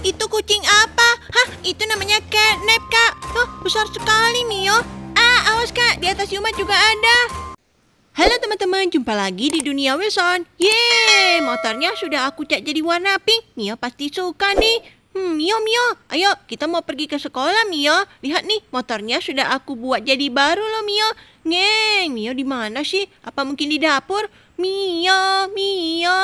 itu kucing apa? Hah, itu namanya catnap, Kak. oh besar sekali, Mio. Ah, awas, Kak. Di atas Yuma juga ada. Halo teman-teman, jumpa lagi di dunia Wilson. Yeay, motornya sudah aku cat jadi warna pink. Mio pasti suka nih. Hmm, Mio, Mio, ayo kita mau pergi ke sekolah, Mio. Lihat nih, motornya sudah aku buat jadi baru loh, Mio. Ngeng, Mio di mana sih? Apa mungkin di dapur? Mio, Mio.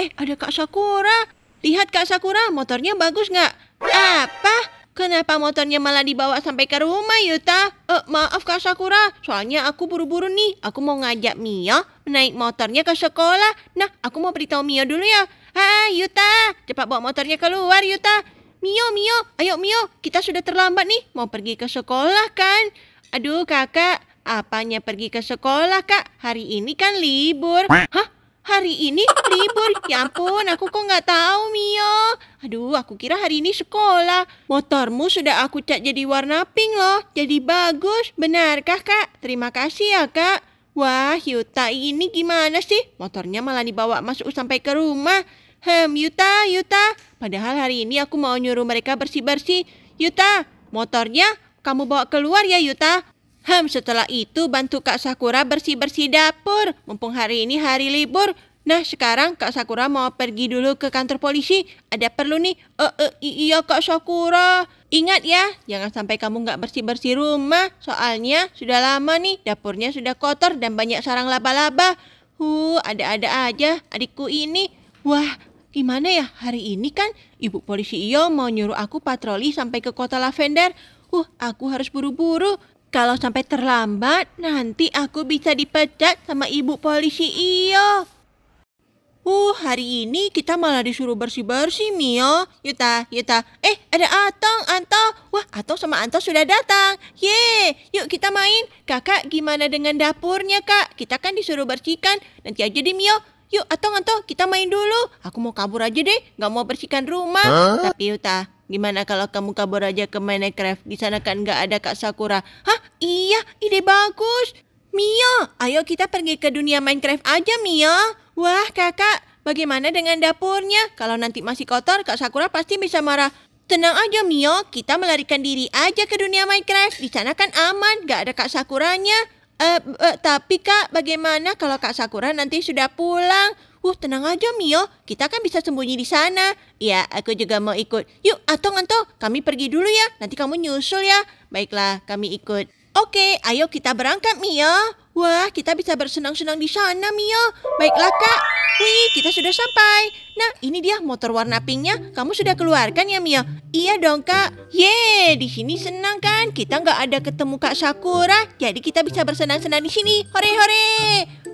Eh, ada Kak Sakura. Lihat Kak Sakura, motornya bagus nggak? Apa? Kenapa motornya malah dibawa sampai ke rumah, Yuta? Eh, maaf Kak Sakura, soalnya aku buru-buru nih. Aku mau ngajak Mio naik motornya ke sekolah. Nah, aku mau beritahu Mio dulu ya. Hai, Yuta. Cepat bawa motornya keluar, Yuta. Mio, Mio, ayo Mio, kita sudah terlambat nih. Mau pergi ke sekolah kan? Aduh, kakak, apanya pergi ke sekolah, Kak? Hari ini kan libur. Hah? hari ini libur. Ya ampun, aku kok nggak tahu, Mio. Aduh, aku kira hari ini sekolah. Motormu sudah aku cat jadi warna pink loh. Jadi bagus. Benarkah, Kak? Terima kasih ya, Kak. Wah, Yuta ini gimana sih? Motornya malah dibawa masuk sampai ke rumah. Hem, Yuta, Yuta. Padahal hari ini aku mau nyuruh mereka bersih-bersih. Yuta, motornya kamu bawa keluar ya, Yuta. Hem, setelah itu bantu Kak Sakura bersih-bersih dapur. Mumpung hari ini hari libur, Nah sekarang Kak Sakura mau pergi dulu ke kantor polisi. Ada perlu nih. uh, uh, iya Kak Sakura. Ingat ya, jangan sampai kamu nggak bersih-bersih rumah. Soalnya sudah lama nih, dapurnya sudah kotor dan banyak sarang laba-laba. Huh, ada-ada aja adikku ini. Wah, gimana ya hari ini kan ibu polisi Iyo mau nyuruh aku patroli sampai ke kota Lavender. Huh, aku harus buru-buru. Kalau sampai terlambat, nanti aku bisa dipecat sama ibu polisi Iyo. Uh, hari ini kita malah disuruh bersih-bersih, Mio. Yuta, ya Yuta. Ya eh, ada Atong, Anto. Wah, Atong sama Anto sudah datang. Ye, yuk kita main. Kakak, gimana dengan dapurnya, Kak? Kita kan disuruh bersihkan. Nanti aja deh, Mio. Yuk, Atong, Anto kita main dulu. Aku mau kabur aja deh, nggak mau bersihkan rumah. Huh? Tapi Yuta, ya gimana kalau kamu kabur aja ke Minecraft? Di sana kan nggak ada Kak Sakura. Hah? Iya, ide bagus. Mio, ayo kita pergi ke dunia Minecraft aja, Mio. Wah kakak, bagaimana dengan dapurnya? Kalau nanti masih kotor, Kak Sakura pasti bisa marah. Tenang aja Mio, kita melarikan diri aja ke dunia Minecraft. Di sana kan aman, gak ada Kak Sakuranya. Eh, uh, uh, tapi Kak, bagaimana kalau Kak Sakura nanti sudah pulang? Uh, tenang aja Mio, kita kan bisa sembunyi di sana. Ya, aku juga mau ikut. Yuk, atau nganto, kami pergi dulu ya. Nanti kamu nyusul ya. Baiklah, kami ikut. Oke, ayo kita berangkat Mio. Wah, kita bisa bersenang-senang di sana, Mio. Baiklah, Kak. Wih, kita sudah sampai. Nah, ini dia motor warna pinknya. Kamu sudah keluarkan ya, Mio? Iya dong, Kak. Ye, di sini senang kan? Kita nggak ada ketemu Kak Sakura, jadi kita bisa bersenang-senang di sini. Hore, hore!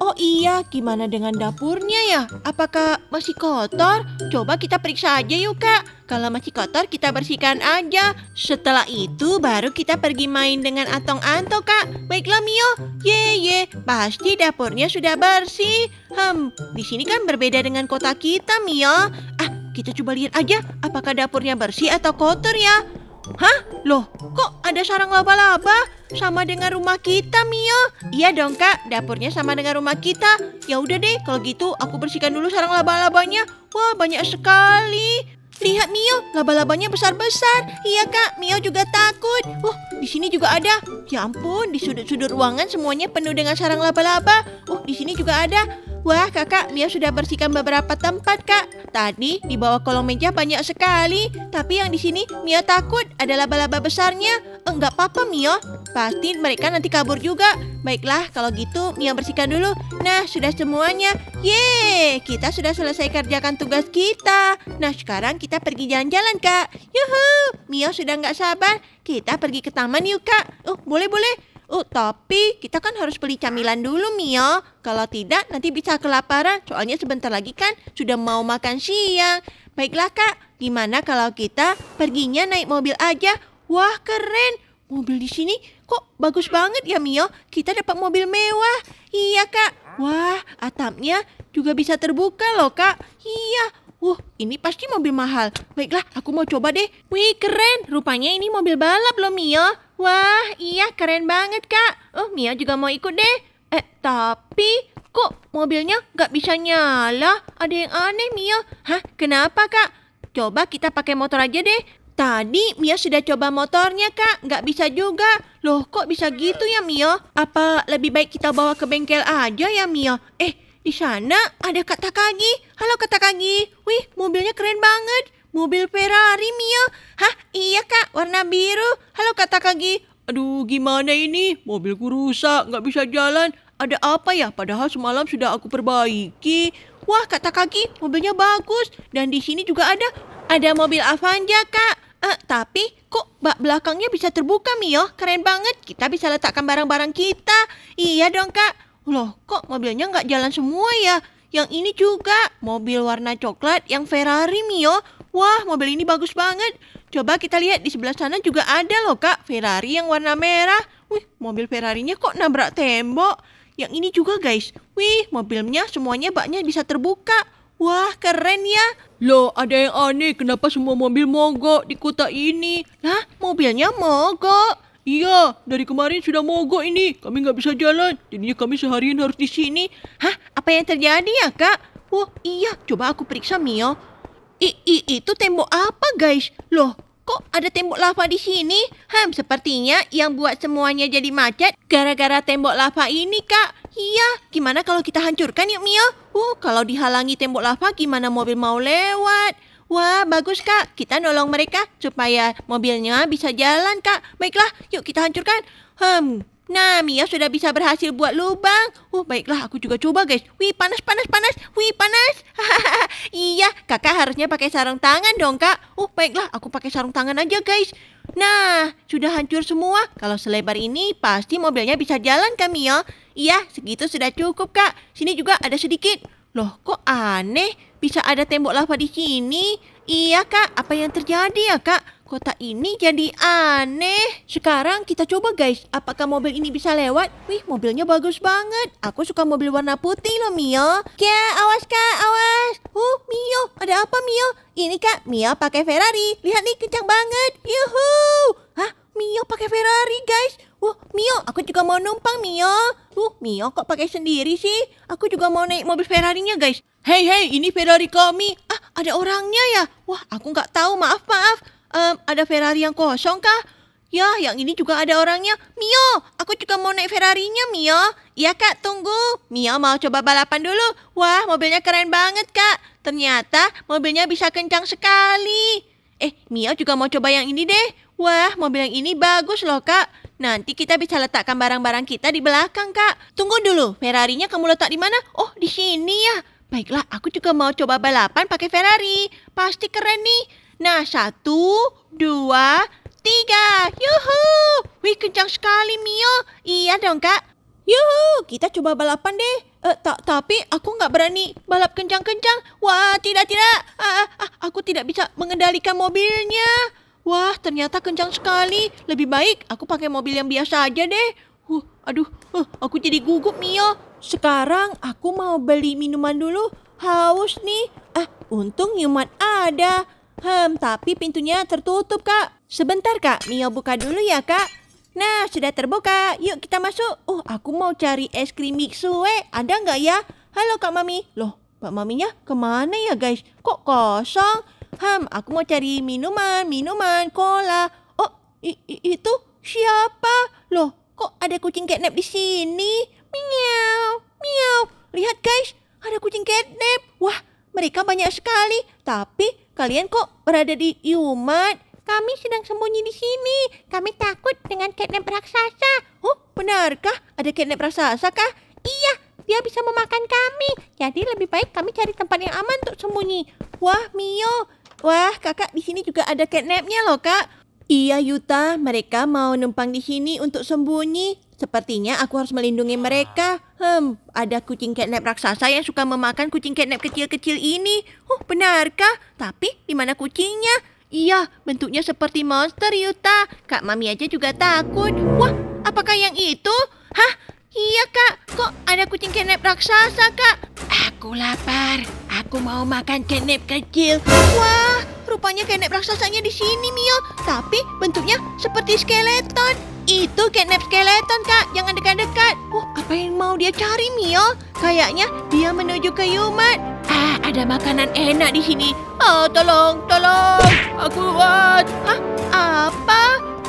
Oh iya, gimana dengan dapurnya ya? Apakah masih kotor? Coba kita periksa aja yuk, Kak. Kalau masih kotor, kita bersihkan aja. Setelah itu, baru kita pergi main dengan Atong Anto Kak. Baiklah, Mio. Ye, ye, pasti dapurnya sudah bersih. Hmm, di sini kan berbeda dengan kota kita, Mio ya. Ah, kita coba lihat aja apakah dapurnya bersih atau kotor ya. Hah? Loh, kok ada sarang laba-laba? Sama dengan rumah kita, Mio. Iya dong, Kak. Dapurnya sama dengan rumah kita. Ya udah deh, kalau gitu aku bersihkan dulu sarang laba-labanya. Wah, banyak sekali. Lihat Mio, laba-labanya besar-besar. Iya kak, Mio juga takut. Wah, di sini juga ada. Ya ampun, di sudut-sudut ruangan semuanya penuh dengan sarang laba-laba. Oh, di sini juga ada. Wah kakak, Mia sudah bersihkan beberapa tempat kak. Tadi di bawah kolong meja banyak sekali. Tapi yang di sini Mia takut adalah laba-laba besarnya. Enggak apa-apa Mia, pasti mereka nanti kabur juga. Baiklah, kalau gitu Mia bersihkan dulu. Nah, sudah semuanya. Yeay, kita sudah selesai kerjakan tugas kita. Nah, sekarang kita pergi jalan-jalan, Kak. Yuhuu, Mia sudah nggak sabar. Kita pergi ke taman yuk, Kak. Oh, boleh-boleh. Oh, tapi kita kan harus beli camilan dulu, Mio. Kalau tidak, nanti bisa kelaparan. Soalnya sebentar lagi kan sudah mau makan siang. Baiklah, Kak. Gimana kalau kita perginya naik mobil aja? Wah, keren. Mobil di sini kok bagus banget ya, Mio. Kita dapat mobil mewah. Iya, Kak. Wah, atapnya juga bisa terbuka loh, Kak. Iya, Wah, ini pasti mobil mahal. Baiklah, aku mau coba deh. Wih, keren. Rupanya ini mobil balap loh, Mio. Wah, iya keren banget, Kak. Oh, Mio juga mau ikut deh. Eh, tapi kok mobilnya nggak bisa nyala? Ada yang aneh, Mio. Hah, kenapa, Kak? Coba kita pakai motor aja deh. Tadi Mia sudah coba motornya, Kak. Nggak bisa juga. Loh, kok bisa gitu ya, Mio? Apa lebih baik kita bawa ke bengkel aja ya, Mio? Eh, di sana ada Kak Takagi. Halo Kak Takagi. Wih, mobilnya keren banget. Mobil Ferrari, Mio. Hah, iya Kak, warna biru. Halo Kak Takagi. Aduh, gimana ini? Mobilku rusak, nggak bisa jalan. Ada apa ya? Padahal semalam sudah aku perbaiki. Wah, Kak Takagi, mobilnya bagus. Dan di sini juga ada ada mobil Avanza, Kak. Eh, tapi kok bak belakangnya bisa terbuka, Mio? Keren banget. Kita bisa letakkan barang-barang kita. Iya dong, Kak. Loh, kok mobilnya nggak jalan semua ya? Yang ini juga, mobil warna coklat yang Ferrari Mio. Wah, mobil ini bagus banget. Coba kita lihat di sebelah sana juga ada loh kak, Ferrari yang warna merah. Wih, mobil Ferrarinya kok nabrak tembok. Yang ini juga guys. Wih, mobilnya semuanya baknya bisa terbuka. Wah, keren ya. Loh, ada yang aneh. Kenapa semua mobil mogok di kota ini? Nah mobilnya mogok. Iya, dari kemarin sudah mogok ini. Kami nggak bisa jalan. Jadinya kami seharian harus di sini. Hah? Apa yang terjadi ya, Kak? Oh, iya. Coba aku periksa, Mio. I, I itu tembok apa, guys? Loh, kok ada tembok lava di sini? Ham, sepertinya yang buat semuanya jadi macet gara-gara tembok lava ini, Kak. Iya, gimana kalau kita hancurkan yuk, Mio? Uh, kalau dihalangi tembok lava, gimana mobil mau lewat? Wah, bagus kak. Kita nolong mereka supaya mobilnya bisa jalan kak. Baiklah, yuk kita hancurkan. Hmm, Nah, Mia sudah bisa berhasil buat lubang. Oh, baiklah, aku juga coba, guys. Wih, panas, panas, panas. Wih, panas. iya, kakak harusnya pakai sarung tangan dong, kak. Oh, baiklah, aku pakai sarung tangan aja, guys. Nah, sudah hancur semua. Kalau selebar ini, pasti mobilnya bisa jalan, kak Mia. Iya, segitu sudah cukup, kak. Sini juga ada sedikit. Loh, kok aneh? Bisa ada tembok lava di sini? Iya, Kak. Apa yang terjadi ya, Kak? Kota ini jadi aneh. Sekarang kita coba, guys. Apakah mobil ini bisa lewat? Wih, mobilnya bagus banget. Aku suka mobil warna putih loh, Mio. Kak, awas, Kak. Awas. Uh, Mio. Ada apa, Mio? Ini, Kak. Mio pakai Ferrari. Lihat nih, kencang banget. Yuhu. Hah? Mio pakai Ferrari, guys. Wah, uh, Mio, aku juga mau numpang, Mio. Uh, Mio kok pakai sendiri sih? Aku juga mau naik mobil Ferrari-nya, guys. Hei, hei, ini Ferrari kami. Ah, ada orangnya ya? Wah, aku nggak tahu, maaf, maaf. Um, ada Ferrari yang kosong kah? Ya, yang ini juga ada orangnya. Mio, aku juga mau naik Ferrari-nya, Mio. Iya, Kak, tunggu. Mio mau coba balapan dulu. Wah, mobilnya keren banget, Kak. Ternyata mobilnya bisa kencang sekali. Eh, Mio juga mau coba yang ini deh. Wah, mobil yang ini bagus loh, Kak. Nanti kita bisa letakkan barang-barang kita di belakang, Kak. Tunggu dulu, Ferrari-nya kamu letak di mana? Oh, di sini ya. Baiklah, aku juga mau coba balapan pakai Ferrari. Pasti keren nih. Nah, satu, dua, tiga. Yuhu! Wih, kencang sekali, Mio. Iya dong, Kak. Yuhu, kita coba balapan deh. Eh, tak, tapi aku nggak berani balap kencang-kencang. Wah, tidak, tidak. Uh, uh, aku tidak bisa mengendalikan mobilnya. Wah, ternyata kencang sekali. Lebih baik aku pakai mobil yang biasa aja deh. Huh, aduh, huh, aku jadi gugup, Mio. Sekarang aku mau beli minuman dulu. Haus nih. Ah, untung nyumat ada. Hmm, tapi pintunya tertutup, Kak. Sebentar, Kak. Mio buka dulu ya, Kak. Nah, sudah terbuka. Yuk kita masuk. Oh, aku mau cari es krim mixue. Eh. Ada nggak ya? Halo, Kak Mami. Loh, Pak Maminya kemana ya, guys? Kok kosong? Ham, aku mau cari minuman, minuman, cola. Oh, itu siapa? Loh, kok ada kucing catnap di sini? Miau, miau. Lihat guys, ada kucing catnap. Wah, mereka banyak sekali. Tapi kalian kok berada di Yumat? Kami sedang sembunyi di sini. Kami takut dengan catnap raksasa. Oh, benarkah? Ada catnap raksasa kah? Iya, dia bisa memakan kami. Jadi lebih baik kami cari tempat yang aman untuk sembunyi. Wah, Mio, Wah, kakak di sini juga ada catnapnya loh, kak. Iya, Yuta. Mereka mau numpang di sini untuk sembunyi. Sepertinya aku harus melindungi mereka. Hmm, ada kucing catnap raksasa yang suka memakan kucing catnap kecil-kecil ini. Oh, huh, benarkah? Tapi di mana kucingnya? Iya, bentuknya seperti monster, Yuta. Kak Mami aja juga takut. Wah, apakah yang itu? Hah? Iya, Kak. Kok ada kucing catnap raksasa, Kak? Aku lapar. Aku mau makan catnap kecil. Wah, Rupanya kenep raksasanya di sini, Mio. Tapi bentuknya seperti skeleton. Itu kenep skeleton, Kak. Jangan dekat-dekat. Oh, apa yang mau dia cari, Mio? Kayaknya dia menuju ke Yumat. Ah, ada makanan enak di sini. Oh, tolong, tolong. Aku buat. Hah? Apa?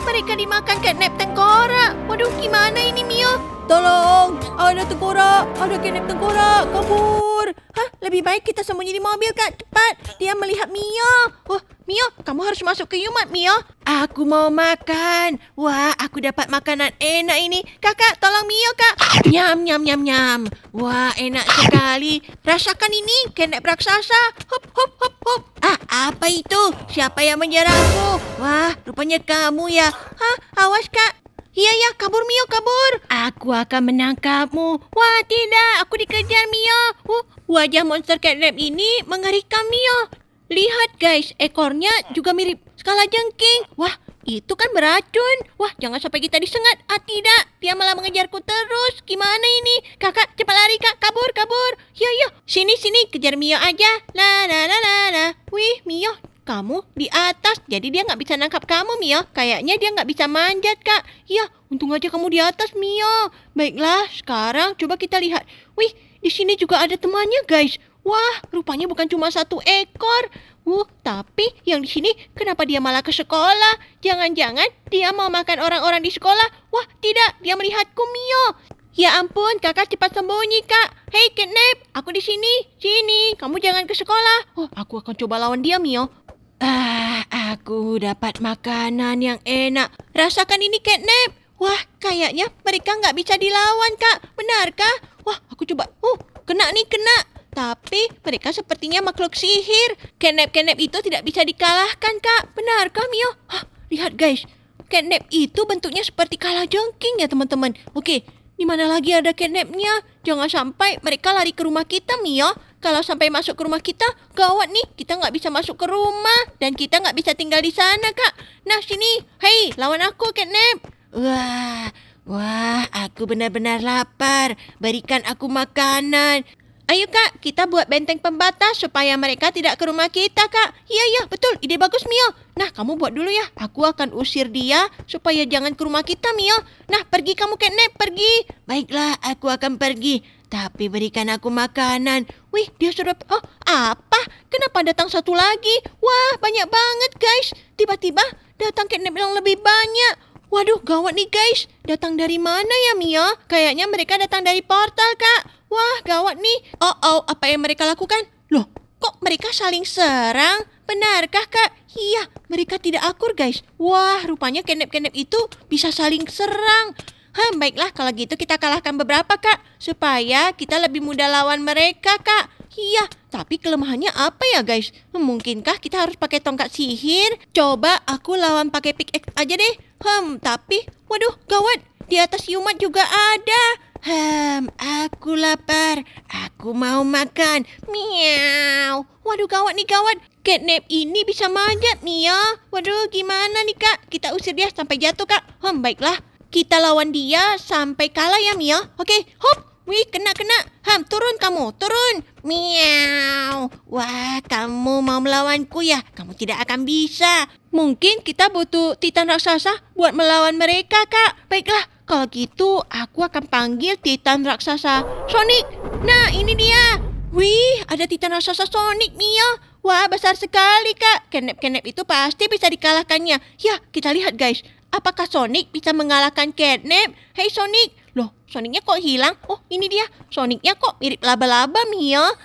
Mereka dimakan kenep tengkorak. Waduh, gimana ini, Mio? Tolong! Ada tengkorak! Ada kenep tengkorak! Kabur! Hah? Lebih baik kita sembunyi di mobil, Kak. Cepat! Dia melihat mio Wah, mio kamu harus masuk ke Yumat, mio Aku mau makan. Wah, aku dapat makanan enak ini. Kakak, tolong mio Kak. Nyam, nyam, nyam, nyam. Wah, enak sekali. Rasakan ini, kenep raksasa. Hop, hop, hop, hop. Ah, apa itu? Siapa yang menyerangku? Wah, rupanya kamu ya. Hah, awas, Kak. Iya, ya, kabur Mio, kabur. Aku akan menangkapmu. Wah, tidak, aku dikejar Mio. Uh, wajah monster catnap ini mengerikan Mio. Lihat guys, ekornya juga mirip skala jengking. Wah, itu kan beracun. Wah, jangan sampai kita disengat. Ah, tidak. Dia malah mengejarku terus. Gimana ini? Kakak, cepat lari, Kak. Kabur, kabur. Yo, iya, yo. Iya. Sini, sini. Kejar Mio aja. La, la, la, la, la. Wih, Mio kamu di atas, jadi dia nggak bisa nangkap kamu, Mio. Kayaknya dia nggak bisa manjat, Kak. iya untung aja kamu di atas, Mio. Baiklah, sekarang coba kita lihat. Wih, di sini juga ada temannya, guys. Wah, rupanya bukan cuma satu ekor. uh tapi yang di sini kenapa dia malah ke sekolah? Jangan-jangan dia mau makan orang-orang di sekolah. Wah, tidak, dia melihatku, Mio. Ya ampun, kakak cepat sembunyi, kak. Hei, kidnap, aku di sini. Sini, kamu jangan ke sekolah. Oh, aku akan coba lawan dia, Mio. Ah, aku dapat makanan yang enak. Rasakan ini, catnap. Wah, kayaknya mereka nggak bisa dilawan, Kak. Benarkah? Wah, aku coba. Uh, kena nih, kena. Tapi mereka sepertinya makhluk sihir. Catnap-catnap itu tidak bisa dikalahkan, Kak. Benarkah, Mio? Hah, lihat, guys. Catnap itu bentuknya seperti kalah jengking ya, teman-teman. Oke, di mana lagi ada catnapnya? Jangan sampai mereka lari ke rumah kita, Mio. Kalau sampai masuk ke rumah kita, gawat nih. Kita nggak bisa masuk ke rumah. Dan kita nggak bisa tinggal di sana, Kak. Nah, sini. Hei, lawan aku, Catnap. Wah, wah, aku benar-benar lapar. Berikan aku makanan. Ayo kak, kita buat benteng pembatas supaya mereka tidak ke rumah kita kak. Iya iya, betul. Ide bagus Mio. Nah, kamu buat dulu ya. Aku akan usir dia supaya jangan ke rumah kita Mio. Nah, pergi kamu catnap, pergi. Baiklah, aku akan pergi. Tapi berikan aku makanan. Wih, dia sudah... Oh, apa? Kenapa datang satu lagi? Wah, banyak banget guys. Tiba-tiba datang catnap yang lebih banyak. Waduh, gawat nih guys. Datang dari mana ya Mia? Kayaknya mereka datang dari portal, Kak. Wah, gawat nih. Oh, oh, apa yang mereka lakukan? Loh, kok mereka saling serang? Benarkah, Kak? Iya, mereka tidak akur, guys. Wah, rupanya kenep-kenep itu bisa saling serang. Hah, baiklah kalau gitu kita kalahkan beberapa, Kak. Supaya kita lebih mudah lawan mereka, Kak. Iya, tapi kelemahannya apa ya guys? Hmm, mungkinkah kita harus pakai tongkat sihir? Coba aku lawan pakai pickaxe aja deh. Hmm, tapi waduh gawat. Di atas Yumat juga ada. Hmm, aku lapar. Aku mau makan. Miau. Waduh gawat nih gawat. Catnap ini bisa manjat nih ya. Waduh gimana nih kak? Kita usir dia sampai jatuh kak. Hmm, baiklah. Kita lawan dia sampai kalah ya, Mia. Oke, okay, hop. Wih, kena, kena. Ham, turun kamu, turun. Miau. Wah, kamu mau melawanku ya? Kamu tidak akan bisa. Mungkin kita butuh Titan Raksasa buat melawan mereka, Kak. Baiklah, kalau gitu aku akan panggil Titan Raksasa Sonic. Nah, ini dia. Wih, ada Titan Raksasa Sonic, Mia. Wah, besar sekali, Kak. Kenep-kenep itu pasti bisa dikalahkannya. Ya, kita lihat, guys. Apakah Sonic bisa mengalahkan Catnap? Hei Sonic, loh Sonicnya kok hilang? Oh ini dia, Sonicnya kok mirip laba-laba Mio.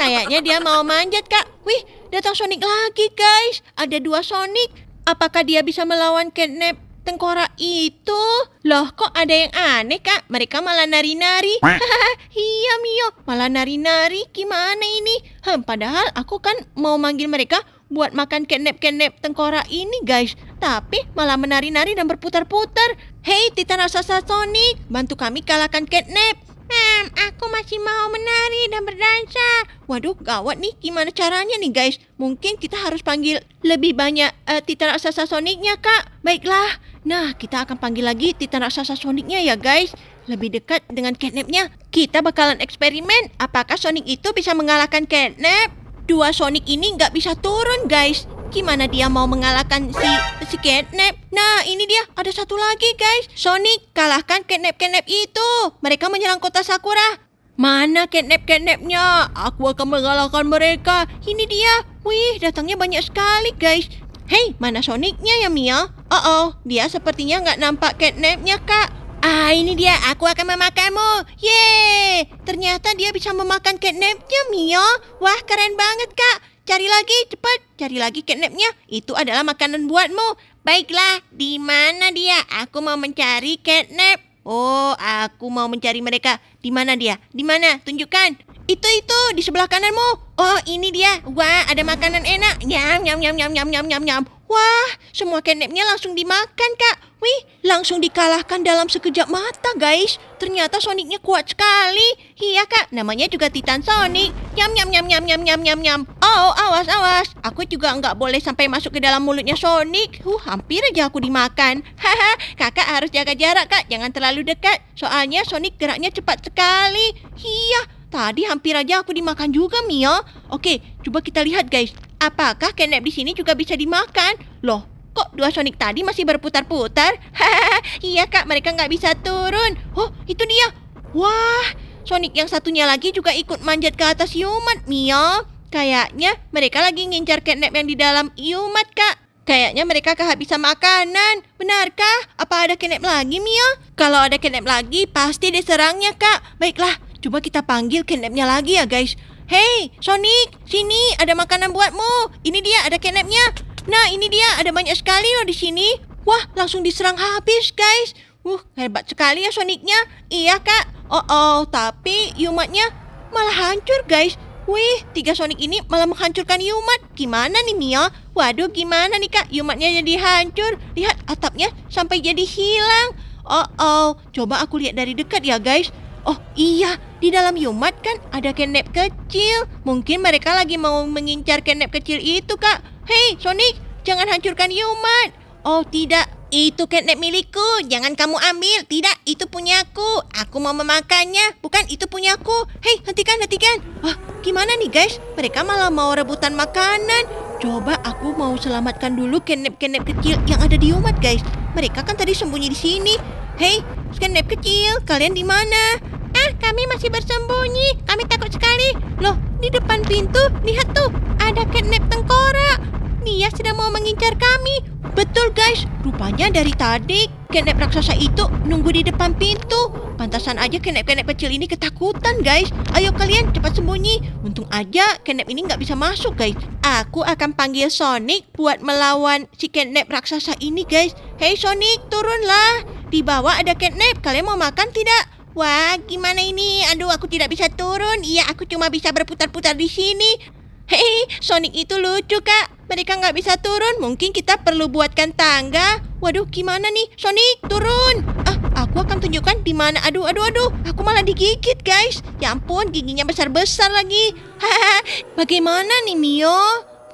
Kayaknya dia mau manjat kak. Wih, datang Sonic lagi guys. Ada dua Sonic. Apakah dia bisa melawan Catnap tengkorak itu? Loh kok ada yang aneh kak? Mereka malah nari-nari. iya Mio, malah nari-nari. Gimana ini? hmm, padahal aku kan mau manggil mereka buat makan kenep-kenep tengkorak ini guys. Tapi malah menari-nari dan berputar-putar. Hei Titan Raksasa Sonic, bantu kami kalahkan kenep. Hmm, aku masih mau menari dan berdansa. Waduh, gawat nih. Gimana caranya nih, guys? Mungkin kita harus panggil lebih banyak uh, Titan Raksasa Sonicnya, Kak. Baiklah. Nah, kita akan panggil lagi Titan Raksasa Sonicnya ya, guys. Lebih dekat dengan catnapnya. Kita bakalan eksperimen apakah Sonic itu bisa mengalahkan catnap. Dua Sonic ini nggak bisa turun, guys. Gimana dia mau mengalahkan si si Catnap? Nah, ini dia. Ada satu lagi, guys. Sonic, kalahkan Catnap-Catnap itu. Mereka menyerang kota Sakura. Mana catnap-catnapnya? Aku akan mengalahkan mereka. Ini dia. Wih, datangnya banyak sekali, guys. Hei, mana Sonicnya ya, Mia? Oh, oh dia sepertinya nggak nampak catnapnya, Kak. Ah, ini dia. Aku akan memakanmu. Yeay! Ternyata dia bisa memakan catnapnya, Mio. Wah, keren banget, Kak. Cari lagi, cepat. Cari lagi catnapnya. Itu adalah makanan buatmu. Baiklah, di mana dia? Aku mau mencari catnap. Oh, aku mau mencari mereka. Di mana dia? Di mana? Tunjukkan. Itu itu di sebelah kananmu. Oh, ini dia. Wah, ada makanan enak. Nyam nyam nyam nyam nyam nyam nyam. Wah, semua kenepnya langsung dimakan, Kak. Wih, langsung dikalahkan dalam sekejap mata, guys. Ternyata Sonicnya kuat sekali. Iya, Kak. Namanya juga Titan Sonic. Nyam, nyam, nyam, nyam, nyam, nyam, nyam, nyam. Oh, awas, awas. Aku juga nggak boleh sampai masuk ke dalam mulutnya Sonic. Huh, hampir aja aku dimakan. Haha, kakak harus jaga jarak, Kak. Jangan terlalu dekat. Soalnya Sonic geraknya cepat sekali. Iya, tadi hampir aja aku dimakan juga, Mio. Oke, coba kita lihat, guys. Apakah kenep di sini juga bisa dimakan? Loh, kok dua Sonic tadi masih berputar-putar? Hahaha, iya kak, mereka nggak bisa turun. Oh, itu dia. Wah, Sonic yang satunya lagi juga ikut manjat ke atas Yumat, Mio. Kayaknya mereka lagi ngincar kenep yang di dalam Yumat, Kak. Kayaknya mereka kehabisan makanan. Benarkah? Apa ada kenep lagi, Mio? Kalau ada kenep lagi, pasti diserangnya, Kak. Baiklah, coba kita panggil kenepnya lagi ya, guys. Hey, Sonic, sini ada makanan buatmu. Ini dia, ada catnapnya. Nah, ini dia, ada banyak sekali loh di sini. Wah, langsung diserang habis, guys. Uh, hebat sekali ya Sonicnya. Iya, Kak. Oh, oh, tapi Yumatnya malah hancur, guys. Wih, tiga Sonic ini malah menghancurkan Yumat. Gimana nih, Mia? Waduh, gimana nih, Kak? Yumatnya jadi hancur. Lihat, atapnya sampai jadi hilang. Oh, oh. Coba aku lihat dari dekat ya, guys. Oh iya, di dalam Yumat kan ada kenep kecil. Mungkin mereka lagi mau mengincar kenep kecil itu, Kak. Hei, Sonic, jangan hancurkan Yumat. Oh tidak, itu kenep milikku. Jangan kamu ambil. Tidak, itu punyaku. Aku mau memakannya. Bukan, itu punyaku. Hei, hentikan, hentikan. Wah, gimana nih guys? Mereka malah mau rebutan makanan. Coba aku mau selamatkan dulu kenep-kenep kecil yang ada di umat guys. Mereka kan tadi sembunyi di sini. Hei, catnip kecil, kalian di mana? Ah, kami masih bersembunyi. Kami takut sekali. Loh, di depan pintu, lihat tuh. Ada kenep tengkorak. Nia sedang mau mengincar kami. Betul guys, rupanya dari tadi kenep raksasa itu nunggu di depan pintu. Pantasan aja kenep-kenep kecil ini ketakutan guys. Ayo kalian cepat sembunyi. Untung aja kenep ini nggak bisa masuk guys. Aku akan panggil Sonic buat melawan si kenep raksasa ini guys. Hei Sonic, turunlah. Di bawah ada kenep. Kalian mau makan tidak? Wah, gimana ini? Aduh, aku tidak bisa turun. Iya, aku cuma bisa berputar-putar di sini. Hei, Sonic itu lucu, Kak mereka nggak bisa turun. Mungkin kita perlu buatkan tangga. Waduh, gimana nih? Sonic, turun! Ah, aku akan tunjukkan di mana. Aduh, aduh, aduh. Aku malah digigit, guys. Ya ampun, giginya besar-besar lagi. bagaimana nih, Mio?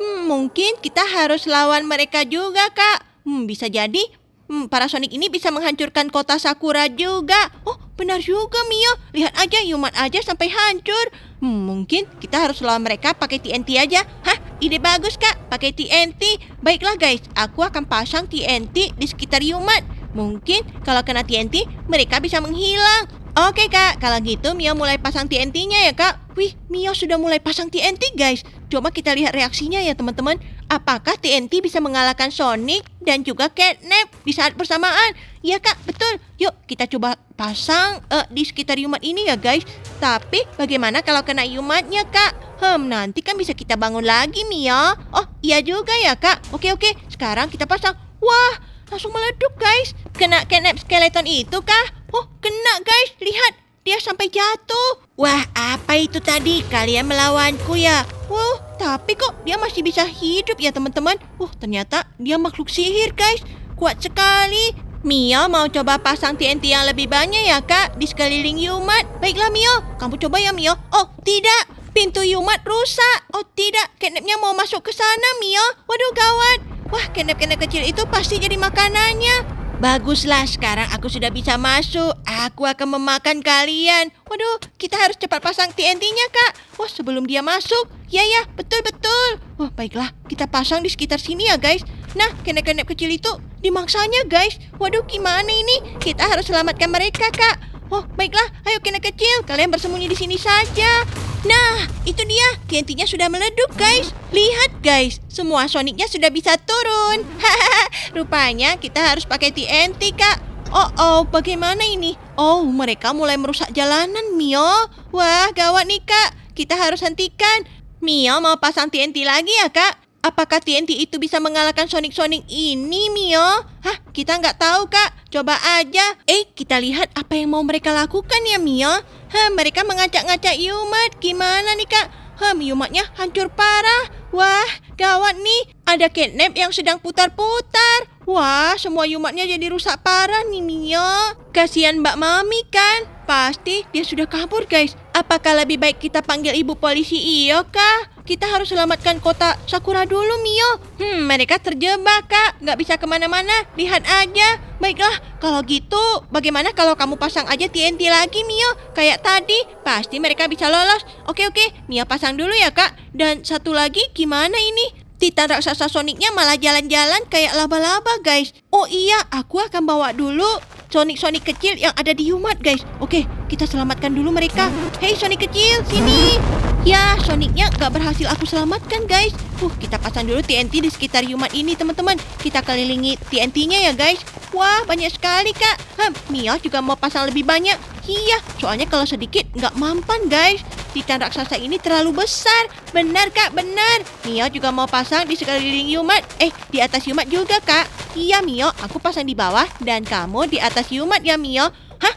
Hmm, mungkin kita harus lawan mereka juga, Kak. Hmm, bisa jadi hmm, para Sonic ini bisa menghancurkan kota Sakura juga. Oh, benar juga, Mio. Lihat aja, Yuman aja sampai hancur. Hmm, mungkin kita harus lawan mereka pakai TNT aja. Hah, Ide bagus kak, pakai TNT. Baiklah guys, aku akan pasang TNT di sekitar Yumat. Mungkin kalau kena TNT, mereka bisa menghilang. Oke kak, kalau gitu Mio mulai pasang TNT-nya ya kak. Wih, Mio sudah mulai pasang TNT guys. Coba kita lihat reaksinya ya teman-teman. Apakah TNT bisa mengalahkan Sonic? dan juga catnap di saat bersamaan. Iya kak, betul. Yuk kita coba pasang uh, di sekitar umat ini ya guys. Tapi bagaimana kalau kena umatnya kak? Hmm, nanti kan bisa kita bangun lagi Mia. Ya. Oh, iya juga ya kak. Oke oke, sekarang kita pasang. Wah, langsung meleduk guys. Kena catnap skeleton itu kak Oh, kena guys. Lihat, dia sampai jatuh. Wah, apa itu tadi? Kalian melawanku ya? Wah, tapi kok dia masih bisa hidup ya teman-teman? Wah, ternyata dia makhluk sihir guys. Kuat sekali. Mio mau coba pasang TNT yang lebih banyak ya kak di sekeliling Yumat. Baiklah Mio, kamu coba ya Mio. Oh tidak, pintu Yumat rusak. Oh tidak, kenepnya mau masuk ke sana Mio. Waduh gawat. Wah, kenep-kenep kecil itu pasti jadi makanannya. Baguslah, sekarang aku sudah bisa masuk. Aku akan memakan kalian. Waduh, kita harus cepat pasang TNT-nya, Kak. Wah, sebelum dia masuk. Ya, ya, betul-betul. Wah, baiklah. Kita pasang di sekitar sini ya, guys. Nah, kenek-kenek kecil itu dimangsanya, guys. Waduh, gimana ini? Kita harus selamatkan mereka, Kak. Oh, baiklah, ayo kena kecil, kalian bersembunyi di sini saja. Nah, itu dia, tnt sudah meleduk, guys. Lihat, guys, semua Sonicnya sudah bisa turun. hahaha Rupanya kita harus pakai TNT, Kak. Oh, oh, bagaimana ini? Oh, mereka mulai merusak jalanan, Mio. Wah, gawat nih, Kak. Kita harus hentikan. Mio mau pasang TNT lagi ya, Kak? Apakah TNT itu bisa mengalahkan Sonic Sonic ini, Mio? Hah, kita nggak tahu, Kak. Coba aja. Eh, kita lihat apa yang mau mereka lakukan ya, Mio. Hah, mereka mengacak-ngacak Yumat. Gimana nih, Kak? Hah, Yumatnya hancur parah. Wah, gawat nih. Ada catnap yang sedang putar-putar. Wah, semua umatnya jadi rusak parah nih Mio. Kasihan Mbak Mami kan? Pasti dia sudah kabur guys. Apakah lebih baik kita panggil ibu polisi Iyo kah? Kita harus selamatkan kota Sakura dulu Mio. Hmm, mereka terjebak kak. Nggak bisa kemana-mana. Lihat aja. Baiklah, kalau gitu bagaimana kalau kamu pasang aja TNT lagi Mio? Kayak tadi, pasti mereka bisa lolos. Oke oke, Mio pasang dulu ya kak. Dan satu lagi gimana ini? Titan raksasa Sonicnya malah jalan-jalan kayak laba-laba guys. Oh iya, aku akan bawa dulu Sonic-Sonic kecil yang ada di Yumat guys. Oke, kita selamatkan dulu mereka. Hei, Sonic kecil, sini. Ya, Sonicnya gak berhasil aku selamatkan, guys. Uh, kita pasang dulu TNT di sekitar Yuma ini, teman-teman. Kita kelilingi TNT-nya ya, guys. Wah, banyak sekali, Kak. hah Mia juga mau pasang lebih banyak. Iya, soalnya kalau sedikit nggak mampan, guys. Titan raksasa ini terlalu besar. Benar, Kak, benar. Mio juga mau pasang di sekeliling Yumat. Eh, di atas Yumat juga, Kak. Iya, Mio, aku pasang di bawah dan kamu di atas Yumat ya, Mio. Hah,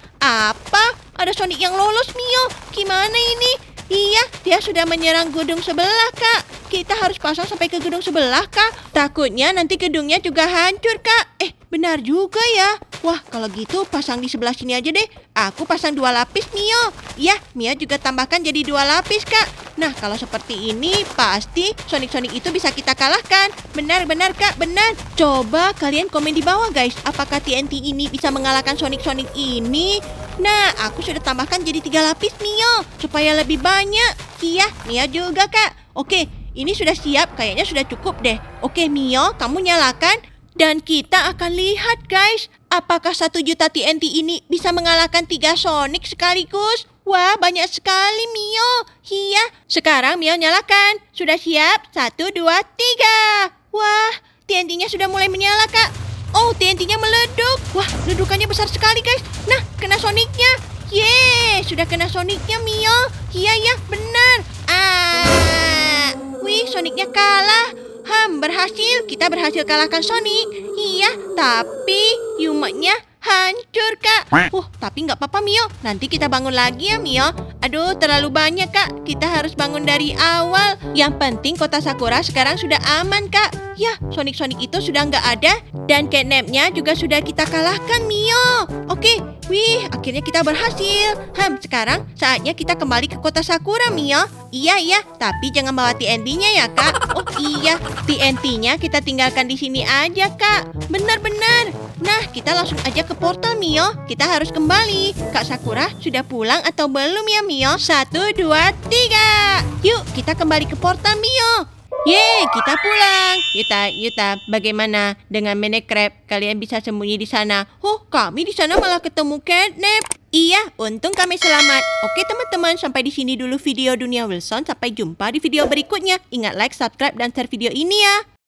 apa? Ada Sonic yang lolos, Mio. Gimana ini? Iya, dia sudah menyerang gedung sebelah, Kak. Kita harus pasang sampai ke gedung sebelah, Kak. Takutnya nanti gedungnya juga hancur, Kak. Eh, benar juga ya. Wah, kalau gitu pasang di sebelah sini aja deh. Aku pasang dua lapis, Mio. Iya, Mia juga tambahkan jadi dua lapis, Kak. Nah, kalau seperti ini, pasti Sonic-Sonic itu bisa kita kalahkan. Benar-benar, Kak, benar. Coba kalian komen di bawah, guys. Apakah TNT ini bisa mengalahkan Sonic-Sonic ini? Nah, aku sudah tambahkan jadi tiga lapis, Mio. Supaya lebih banyak. Iya, Mia juga, Kak. Oke, ini sudah siap. Kayaknya sudah cukup deh. Oke, Mio, kamu nyalakan. Dan kita akan lihat guys, apakah satu juta TNT ini bisa mengalahkan tiga Sonic sekaligus? Wah, banyak sekali Mio. Iya, sekarang Mio nyalakan. Sudah siap? Satu, dua, tiga. Wah, TNT-nya sudah mulai menyala, Kak. Oh, TNT-nya meleduk Wah, ledukannya besar sekali, guys. Nah, kena Sonic-nya. Yeay, sudah kena Sonic-nya, Mio. Iya, ya, benar. Ah, wih, Sonic-nya kalah. Ham, berhasil. Kita berhasil kalahkan Sonic. Iya, tapi Yumanya Hancur, Kak. Uh, tapi nggak apa-apa, Mio. Nanti kita bangun lagi ya, Mio. Aduh, terlalu banyak, Kak. Kita harus bangun dari awal. Yang penting kota Sakura sekarang sudah aman, Kak. Ya, Sonic Sonic itu sudah nggak ada. Dan catnapnya juga sudah kita kalahkan, Mio. Oke, wih, akhirnya kita berhasil. Ham, sekarang saatnya kita kembali ke kota Sakura, Mio. Iya, iya. Tapi jangan bawa TNT-nya ya, Kak. Oh, iya. TNT-nya kita tinggalkan di sini aja, Kak. Benar-benar. Nah, kita langsung aja ke portal, Mio. Kita harus kembali. Kak Sakura sudah pulang atau belum ya, Mio? Satu, dua, tiga. Yuk, kita kembali ke portal, Mio. Yeay, kita pulang. Yuta, Yuta, bagaimana dengan Menekrep? Kalian bisa sembunyi di sana. Huh, oh, kami di sana malah ketemu Catnap. Iya, untung kami selamat. Oke teman-teman, sampai di sini dulu video Dunia Wilson. Sampai jumpa di video berikutnya. Ingat like, subscribe, dan share video ini ya.